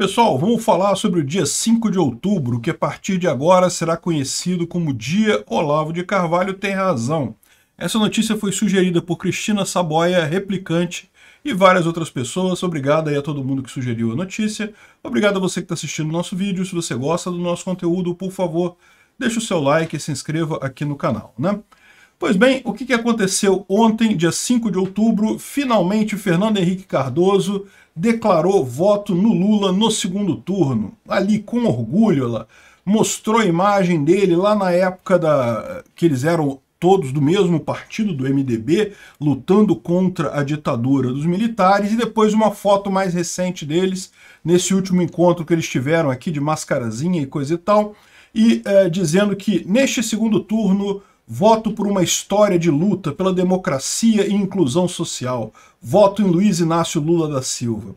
Pessoal, vamos falar sobre o dia 5 de outubro, que a partir de agora será conhecido como Dia Olavo de Carvalho Tem Razão. Essa notícia foi sugerida por Cristina Saboia, replicante, e várias outras pessoas. Obrigado aí a todo mundo que sugeriu a notícia. Obrigado a você que está assistindo o nosso vídeo. Se você gosta do nosso conteúdo, por favor, deixe o seu like e se inscreva aqui no canal, né? Pois bem, o que aconteceu ontem, dia 5 de outubro? Finalmente, Fernando Henrique Cardoso declarou voto no Lula no segundo turno. Ali, com orgulho, ela mostrou a imagem dele lá na época da que eles eram todos do mesmo partido, do MDB, lutando contra a ditadura dos militares, e depois uma foto mais recente deles, nesse último encontro que eles tiveram aqui, de mascarazinha e coisa e tal, e é, dizendo que neste segundo turno Voto por uma história de luta pela democracia e inclusão social. Voto em Luiz Inácio Lula da Silva.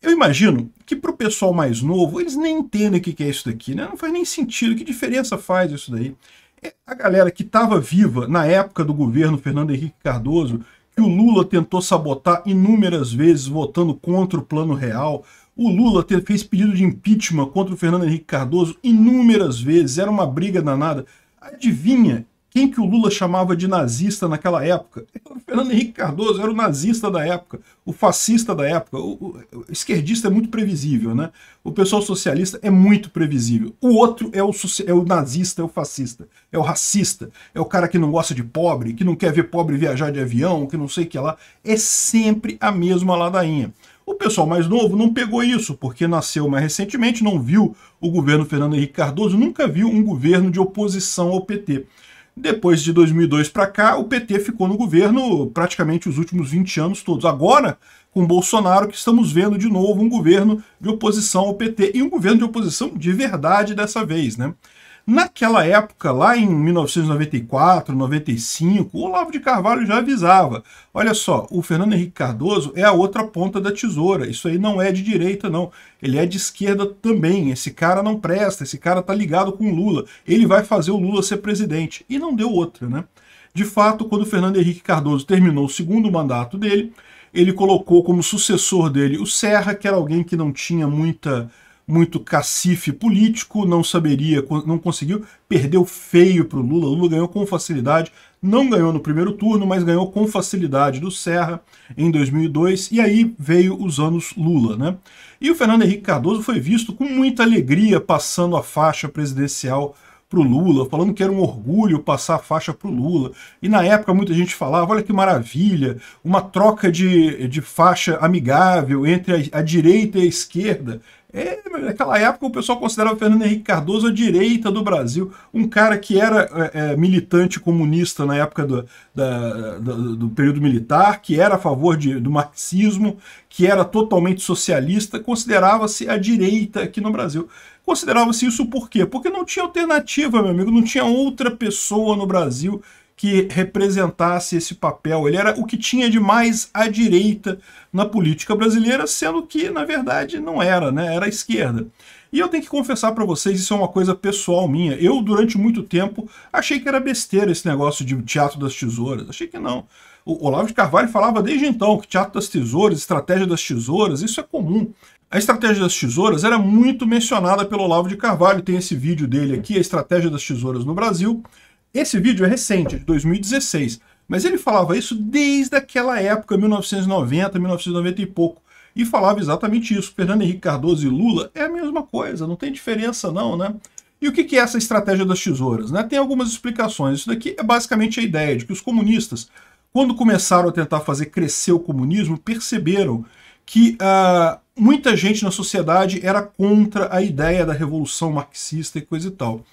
Eu imagino que para o pessoal mais novo, eles nem entendem o que é isso daqui, né? Não faz nem sentido. Que diferença faz isso daí? É a galera que estava viva na época do governo Fernando Henrique Cardoso, que o Lula tentou sabotar inúmeras vezes votando contra o Plano Real. O Lula fez pedido de impeachment contra o Fernando Henrique Cardoso inúmeras vezes, era uma briga danada. Adivinha quem que o Lula chamava de nazista naquela época? Era o Fernando Henrique Cardoso, era o nazista da época, o fascista da época. O, o, o esquerdista é muito previsível, né? O pessoal socialista é muito previsível. O outro é o, é o nazista, é o fascista, é o racista, é o cara que não gosta de pobre, que não quer ver pobre viajar de avião, que não sei o que lá. É sempre a mesma ladainha. O pessoal mais novo não pegou isso, porque nasceu mais recentemente, não viu o governo Fernando Henrique Cardoso, nunca viu um governo de oposição ao PT. Depois de 2002 para cá, o PT ficou no governo praticamente os últimos 20 anos todos. Agora, com Bolsonaro, que estamos vendo de novo um governo de oposição ao PT e um governo de oposição de verdade dessa vez, né? Naquela época, lá em 1994, 95, o Olavo de Carvalho já avisava. Olha só, o Fernando Henrique Cardoso é a outra ponta da tesoura. Isso aí não é de direita, não. Ele é de esquerda também. Esse cara não presta, esse cara tá ligado com o Lula. Ele vai fazer o Lula ser presidente. E não deu outra, né? De fato, quando o Fernando Henrique Cardoso terminou o segundo mandato dele, ele colocou como sucessor dele o Serra, que era alguém que não tinha muita muito cacife político, não saberia, não conseguiu, perdeu feio para o Lula. Lula ganhou com facilidade, não ganhou no primeiro turno, mas ganhou com facilidade do Serra em 2002, e aí veio os anos Lula, né? E o Fernando Henrique Cardoso foi visto com muita alegria passando a faixa presidencial pro Lula, falando que era um orgulho passar a faixa pro Lula. E na época muita gente falava, olha que maravilha, uma troca de, de faixa amigável entre a, a direita e a esquerda. É, naquela época o pessoal considerava o Fernando Henrique Cardoso a direita do Brasil, um cara que era é, é militante comunista na época do, da, do, do, período militar, que era a favor de, do marxismo, que era totalmente socialista, considerava-se a direita aqui no Brasil. Considerava-se isso por quê? Porque não tinha alternativa, meu amigo, não tinha outra pessoa no Brasil que representasse esse papel. Ele era o que tinha de mais à direita na política brasileira, sendo que, na verdade, não era, né? Era a esquerda. E eu tenho que confessar para vocês, isso é uma coisa pessoal minha. Eu, durante muito tempo, achei que era besteira esse negócio de teatro das tesouras. Achei que não. O Olavo de Carvalho falava desde então que teatro das tesouras, estratégia das tesouras, isso é comum. A estratégia das tesouras era muito mencionada pelo Olavo de Carvalho, tem esse vídeo dele aqui, a estratégia das tesouras no Brasil. Esse vídeo é recente, de 2016, mas ele falava isso desde aquela época, 1990, 1990 e pouco. E falava exatamente isso. Fernando Henrique Cardoso e Lula é a mesma coisa, não tem diferença não, né? E o que é essa estratégia das tesouras? Né? Tem algumas explicações. Isso daqui é basicamente a ideia de que os comunistas quando começaram a tentar fazer crescer o comunismo, perceberam que ah, muita gente na sociedade era contra a ideia da revolução marxista e coisa e tal.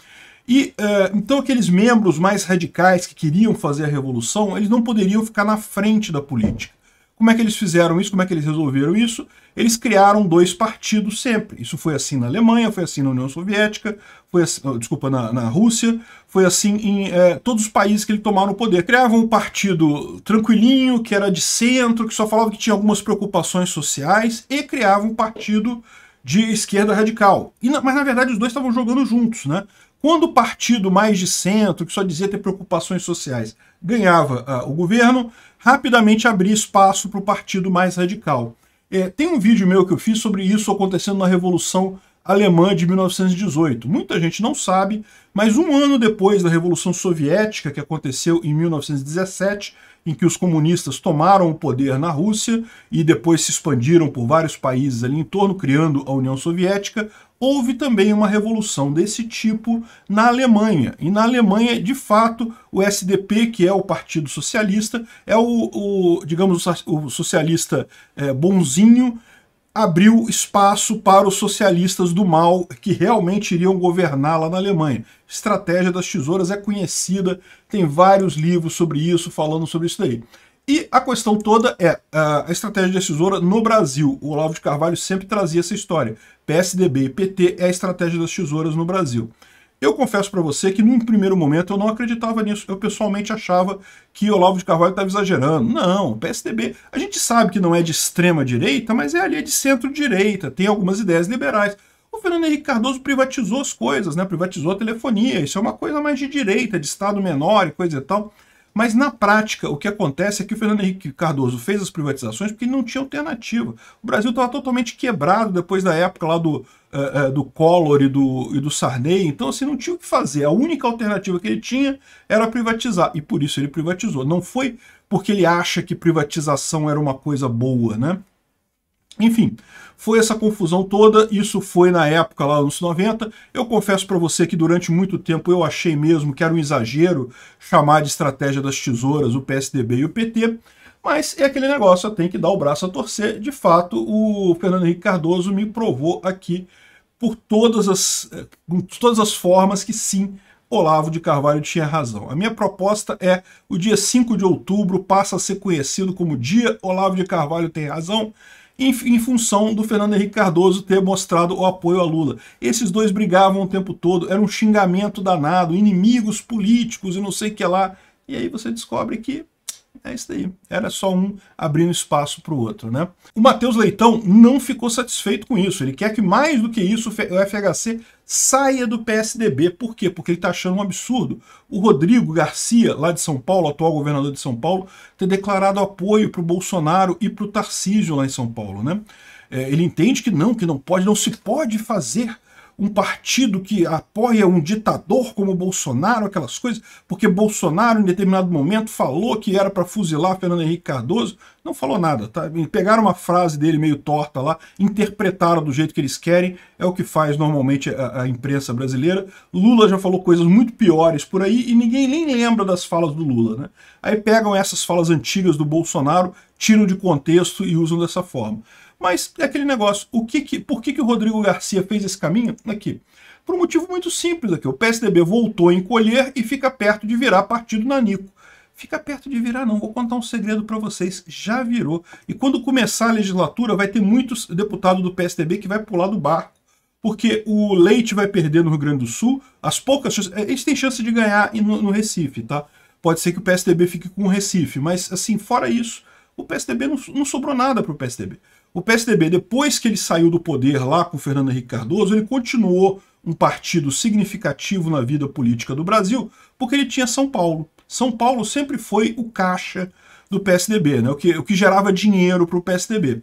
E ah, então aqueles membros mais radicais que queriam fazer a revolução, eles não poderiam ficar na frente da política. Como é que eles fizeram isso? Como é que eles resolveram isso? Eles criaram dois partidos sempre. Isso foi assim na Alemanha, foi assim na União Soviética, foi assim, desculpa, na, na Rússia, foi assim em é, todos os países que ele tomaram o poder. Criavam um partido tranquilinho, que era de centro, que só falava que tinha algumas preocupações sociais, e criavam um partido de esquerda radical. Na, mas na verdade os dois estavam jogando juntos, né? Quando o partido mais de centro, que só dizia ter preocupações sociais, ganhava ah, o governo, rapidamente abrir espaço para o partido mais radical. É, tem um vídeo meu que eu fiz sobre isso acontecendo na Revolução alemã de 1918. Muita gente não sabe, mas um ano depois da Revolução Soviética, que aconteceu em 1917, em que os comunistas tomaram o poder na Rússia e depois se expandiram por vários países ali em torno, criando a União Soviética, houve também uma revolução desse tipo na Alemanha. E na Alemanha, de fato, o SDP, que é o Partido Socialista, é o, o digamos, o socialista é, bonzinho, abriu espaço para os socialistas do mal que realmente iriam governar lá na Alemanha. Estratégia das Tesouras é conhecida, tem vários livros sobre isso, falando sobre isso daí. E a questão toda é a estratégia da tesoura no Brasil. O Olavo de Carvalho sempre trazia essa história. PSDB e PT é a estratégia das tesouras no Brasil. Eu confesso para você que num primeiro momento eu não acreditava nisso. Eu pessoalmente achava que Olavo de Carvalho estava exagerando. Não, o PSDB, a gente sabe que não é de extrema direita, mas é ali é de centro-direita, tem algumas ideias liberais. O Fernando Henrique Cardoso privatizou as coisas, né? Privatizou a telefonia, isso é uma coisa mais de direita, de Estado menor e coisa e tal. Mas na prática, o que acontece é que o Fernando Henrique Cardoso fez as privatizações porque não tinha alternativa. O Brasil estava totalmente quebrado depois da época lá do, eh, eh, do Collor e do, e do Sarney, então assim, não tinha o que fazer. A única alternativa que ele tinha era privatizar, e por isso ele privatizou. Não foi porque ele acha que privatização era uma coisa boa, né? Enfim, foi essa confusão toda, isso foi na época, lá nos 90. Eu confesso para você que durante muito tempo eu achei mesmo que era um exagero chamar de estratégia das tesouras o PSDB e o PT, mas é aquele negócio, tem que dar o braço a torcer. De fato, o Fernando Henrique Cardoso me provou aqui por todas as, eh, todas as formas que sim, Olavo de Carvalho tinha razão. A minha proposta é o dia 5 de outubro passa a ser conhecido como Dia Olavo de Carvalho tem razão em, em, função do Fernando Henrique Cardoso ter mostrado o apoio a Lula. Esses dois brigavam o tempo todo, era um xingamento danado, inimigos políticos e não sei o que lá. E aí você descobre que é isso daí. Era só um abrindo espaço para o outro, né? O Matheus Leitão não ficou satisfeito com isso. Ele quer que mais do que isso o FHC saia do PSDB. Por quê? Porque ele está achando um absurdo. O Rodrigo Garcia, lá de São Paulo, atual governador de São Paulo, ter declarado apoio para o Bolsonaro e para o Tarcísio lá em São Paulo, né? É, ele entende que não, que não pode, não se pode fazer um partido que apoia um ditador como Bolsonaro, aquelas coisas, porque Bolsonaro em determinado momento falou que era para fuzilar Fernando Henrique Cardoso, não falou nada, tá? Pegaram uma frase dele meio torta lá, interpretaram do jeito que eles querem, é o que faz normalmente a, a imprensa brasileira. Lula já falou coisas muito piores por aí e ninguém nem lembra das falas do Lula, né? Aí pegam essas falas antigas do Bolsonaro, tiram de contexto e usam dessa forma. Mas é aquele negócio, o que que, por que, que o Rodrigo Garcia fez esse caminho? Aqui. Por um motivo muito simples aqui. O PSDB voltou a encolher e fica perto de virar partido nanico. Fica perto de virar, não. Vou contar um segredo para vocês. Já virou. E quando começar a legislatura, vai ter muitos deputados do PSDB que vai pular do barco porque o Leite vai perder no Rio Grande do Sul, as poucas chances, é, eles têm chance de ganhar no, no, Recife, tá? Pode ser que o PSDB fique com o Recife, mas assim, fora isso, o PSDB não, não sobrou nada para o PSDB. O PSDB, depois que ele saiu do poder lá com Fernando Henrique Cardoso, ele continuou um partido significativo na vida política do Brasil, porque ele tinha São Paulo. São Paulo sempre foi o caixa do PSDB, né? o, que, o que gerava dinheiro para o PSDB.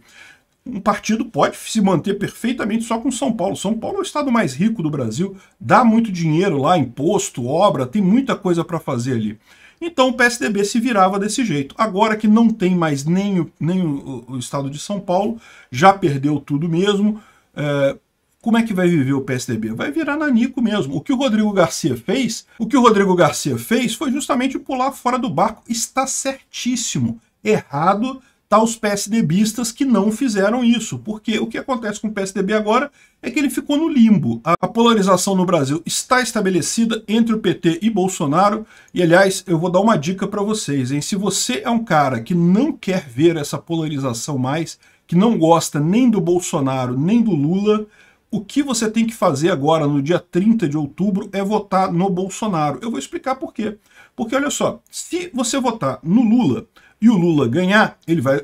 Um partido pode se manter perfeitamente só com São Paulo. São Paulo é o estado mais rico do Brasil, dá muito dinheiro lá, imposto, obra, tem muita coisa para fazer ali. Então o PSDB se virava desse jeito. Agora que não tem mais nem o, nem o, o estado de São Paulo, já perdeu tudo mesmo, é, como é que vai viver o PSDB? Vai virar nanico mesmo. O que o Rodrigo Garcia fez, o que o Rodrigo Garcia fez foi justamente pular fora do barco. Está certíssimo. Errado tá os PSDBistas que não fizeram isso, porque o que acontece com o PSDB agora é que ele ficou no limbo. A polarização no Brasil está estabelecida entre o PT e Bolsonaro, e aliás, eu vou dar uma dica para vocês, hein? Se você é um cara que não quer ver essa polarização mais, que não gosta nem do Bolsonaro, nem do Lula, o que você tem que fazer agora, no dia 30 de outubro, é votar no Bolsonaro. Eu vou explicar por quê. Porque, olha só, se você votar no Lula, e o Lula ganhar, ele vai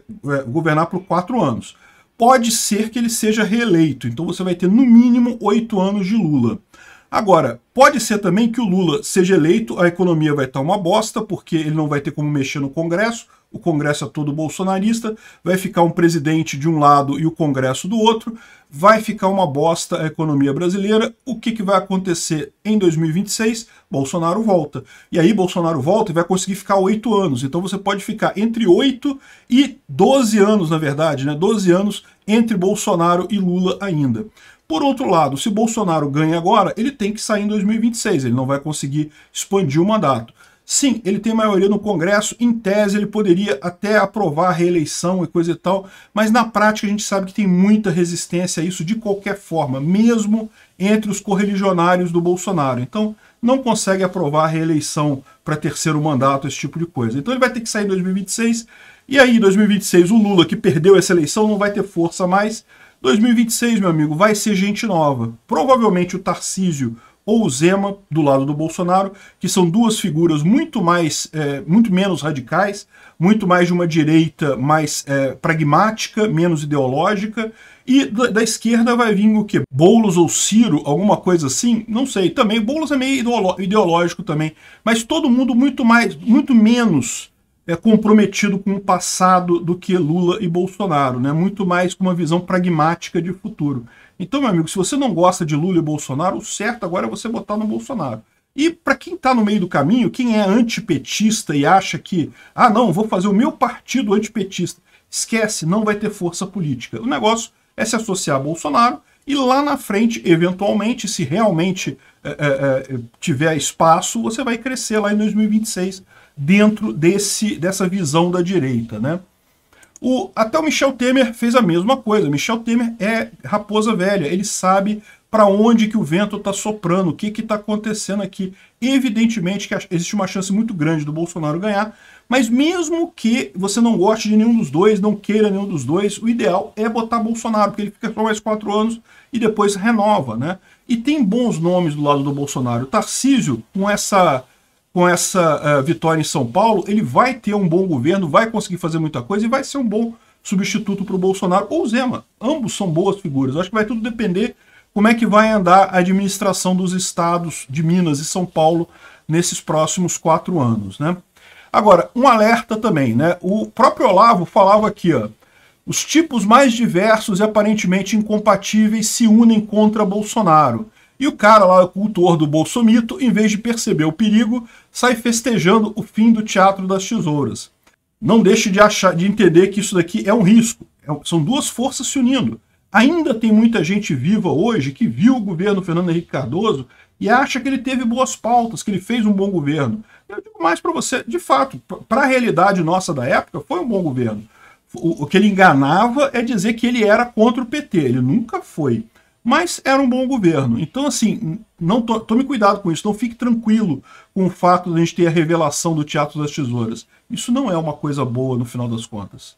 governar por quatro anos. Pode ser que ele seja reeleito, então você vai ter no mínimo oito anos de Lula. Agora, pode ser também que o Lula seja eleito, a economia vai estar uma bosta, porque ele não vai ter como mexer no Congresso, o Congresso é todo bolsonarista, vai ficar um presidente de um lado e o Congresso do outro, vai ficar uma bosta a economia brasileira. O que, que vai acontecer em 2026? Bolsonaro volta. E aí Bolsonaro volta e vai conseguir ficar oito anos. Então você pode ficar entre oito e doze anos, na verdade, né? doze anos entre Bolsonaro e Lula ainda. Por outro lado, se Bolsonaro ganha agora, ele tem que sair em 2026, ele não vai conseguir expandir o mandato. Sim, ele tem maioria no Congresso, em tese ele poderia até aprovar a reeleição e coisa e tal, mas na prática a gente sabe que tem muita resistência a isso de qualquer forma, mesmo entre os correligionários do Bolsonaro. Então, não consegue aprovar a reeleição para terceiro mandato, esse tipo de coisa. Então ele vai ter que sair em 2026. E aí, em 2026, o Lula, que perdeu essa eleição, não vai ter força mais. 2026, meu amigo, vai ser gente nova. Provavelmente o Tarcísio ou o Zema, do lado do Bolsonaro, que são duas figuras muito mais, é, muito menos radicais, muito mais de uma direita mais é, pragmática, menos ideológica, e da esquerda vai vir o que? Boulos ou Ciro, alguma coisa assim? Não sei. Também, Boulos é meio ideológico também. Mas todo mundo muito mais, muito menos é comprometido com o passado do que Lula e Bolsonaro, né? Muito mais com uma visão pragmática de futuro. Então, meu amigo, se você não gosta de Lula e Bolsonaro, o certo agora é você botar no Bolsonaro. E para quem está no meio do caminho, quem é antipetista e acha que, ah, não, vou fazer o meu partido antipetista, esquece, não vai ter força política. O negócio é se associar a Bolsonaro e lá na frente, eventualmente, se realmente é, é, é tiver espaço, você vai crescer lá em 2026 dentro desse, dessa visão da direita, né? O, até o Michel Temer fez a mesma coisa. Michel Temer é raposa velha, ele sabe para onde que o vento está soprando, o que está acontecendo aqui. Evidentemente que existe uma chance muito grande do Bolsonaro ganhar, mas mesmo que você não goste de nenhum dos dois, não queira nenhum dos dois, o ideal é botar Bolsonaro, porque ele fica só mais quatro anos e depois renova, né? E tem bons nomes do lado do Bolsonaro. Tarcísio, com essa com essa uh, vitória em São Paulo, ele vai ter um bom governo, vai conseguir fazer muita coisa e vai ser um bom substituto para o Bolsonaro ou Zema. Ambos são boas figuras. acho que vai tudo depender como é que vai andar a administração dos estados de Minas e São Paulo nesses próximos quatro anos. Né? Agora, um alerta também, né? O próprio Olavo falava aqui, ó, os tipos mais diversos e aparentemente incompatíveis se unem contra Bolsonaro. E o cara lá, o cultor do Bolsomito, em vez de perceber o perigo, sai festejando o fim do Teatro das Tesouras. Não deixe de, achar, de entender que isso daqui é um risco. É são duas forças se unindo. Ainda tem muita gente viva hoje que viu o governo Fernando Henrique Cardoso e acha que ele teve boas pautas, que ele fez um bom governo. Eu digo mais para você, de fato, para a realidade nossa da época, foi um bom governo. O, o, que ele enganava é dizer que ele era contra o PT, ele nunca foi. Mas era um bom governo. Então, assim, não to, tome cuidado com isso, não fique tranquilo com o fato de a gente ter a revelação do Teatro das Tesouras. Isso não é uma coisa boa no final das contas.